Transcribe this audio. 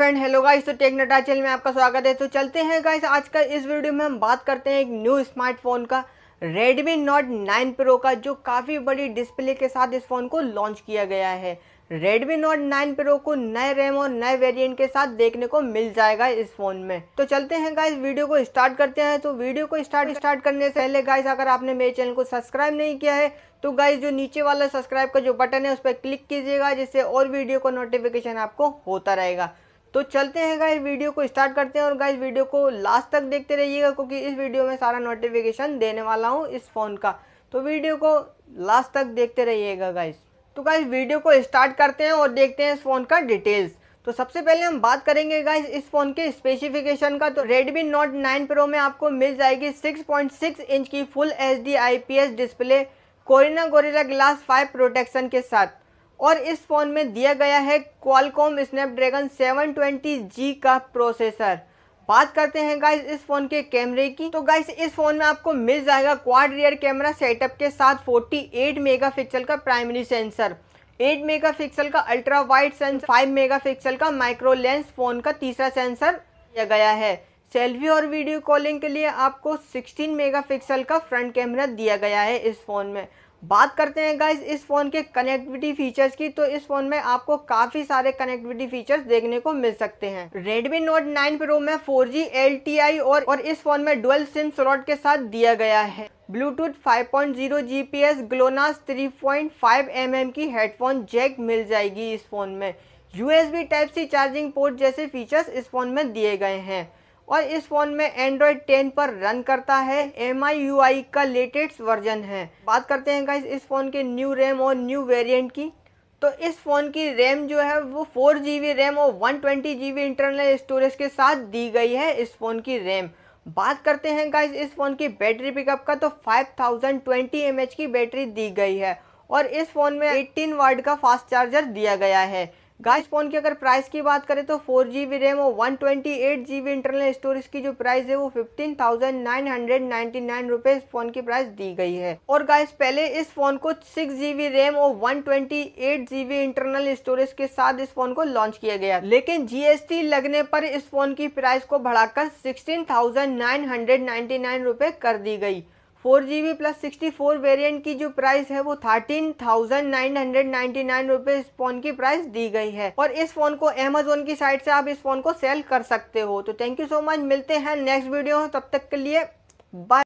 friend hello guys तो tech नटा channel में आपका स्वागत है तो चलते हैं गाइस आज का इस वीडियो में हम बात करते हैं एक न्यू स्मार्टफोन का Redmi Note 9 Pro का जो काफ़ी बड़ी डिस्प्ले के साथ इस फ़ोन को लॉन्च किया गया है Redmi Note 9 Pro को नए रैम और नए वेरिएंट के साथ देखने को मिल जाएगा इस फोन में तो चलते हैं गाइस वीडियो को स्टार्ट करते हैं तो वीडियो को स्टार्ट स्टार्ट करने से पहले गाइस अगर आपने मेरे चैनल को सब्सक्राइब नहीं किया है तो गाइस जो नीचे वाला सब्सक्राइब का जो बटन है उस पर क्लिक कीजिएगा जिससे और वीडियो का नोटिफिकेशन आपको होता रहेगा तो चलते हैं गाइस वीडियो को स्टार्ट करते हैं और गाइस वीडियो को लास्ट तक देखते रहिएगा क्योंकि इस वीडियो में सारा नोटिफिकेशन देने वाला हूँ इस फ़ोन का तो वीडियो को लास्ट तक देखते रहिएगा गाइस तो गाइस वीडियो को स्टार्ट करते हैं और देखते हैं इस फ़ोन का डिटेल्स तो सबसे पहले हम बात करेंगे गाइस इस फ़ोन के स्पेसिफिकेशन का तो Redmi Note 9 Pro में आपको मिल जाएगी 6.6 इंच की full H D display Corning Gorilla glass five protection के साथ और इस फ़ोन में दिया गया है क्वालकॉम स्नैपड्रैगन 720G का प्रोसेसर बात करते हैं गाइस इस फोन के कैमरे की तो गाइस इस फोन में आपको मिल जाएगा क्वाड रियर कैमरा सेटअप के साथ 48 मेगापिक्सल का प्राइमरी सेंसर 8 मेगापिक्सल का अल्ट्रा वाइड सेंसर 5 मेगापिक्सल का माइक्रो लेंस फोन का तीसरा सेंसर दिया गया है सेल्फी और वीडियो कॉलिंग के लिए आपको 16 मेगापिक्सल का फ्रंट कैमरा दिया गया है इस फोन में बात करते हैं गाइज इस फ़ोन के कनेक्टिविटी फीचर्स की तो इस फ़ोन में आपको काफ़ी सारे कनेक्टिविटी फीचर्स देखने को मिल सकते हैं Redmi Note 9 Pro में 4G LTI और, और इस फ़ोन में डुअल सिम स्लॉट के साथ दिया गया है ब्लूटूथ 5.0 एस ग्लोनास 3.5 mm की हेडफोन जैक मिल जाएगी इस फ़ोन में USB type C charging port जैसे फीचर्स इस फ़ोन में दिए गए हैं और इस फ़ोन में एंड्रॉयड 10 पर रन करता है एम आई का लेटेस्ट वर्जन है बात करते हैं गाइज इस फ़ोन के न्यू रैम और न्यू वेरिएंट की तो इस फ़ोन की रैम जो है वो फोर जी रैम और वन ट्वेंटी इंटरनल स्टोरेज के साथ दी गई है इस फ़ोन की रैम बात करते हैं गाइज इस फ़ोन की बैटरी पिकअप का तो 5020 थाउजेंड की बैटरी दी गई है और इस फ़ोन में 18 वाट का फास्ट चार्जर दिया गया है गाइस फ़ोन की अगर प्राइस की बात करें तो फोर जी बी रैम और one twenty eight G B internal storage की जो प्राइस है वो fifteen thousand nine hundred ninety nine रुपए फोन की प्राइस दी गई है और गाइस पहले इस फोन को सिक्स जी बी रैम और one twenty eight G B internal storage के साथ इस फोन को लॉन्च किया गया लेकिन जीएसटी लगने पर इस फोन की प्राइस को बढ़ाकर sixteen thousand nine hundred ninety nine रुपये कर दी गई four G B plus sixty four variant की जो प्राइस है वो thirteen thousand nine hundred ninety nine इस फोन की प्राइस दी गई है और इस फोन को अमेजोन की साइट से आप इस फोन को सेल कर सकते हो तो थैंक यू सो मच मिलते हैं नेक्स्ट वीडियो तब तक के लिए बाय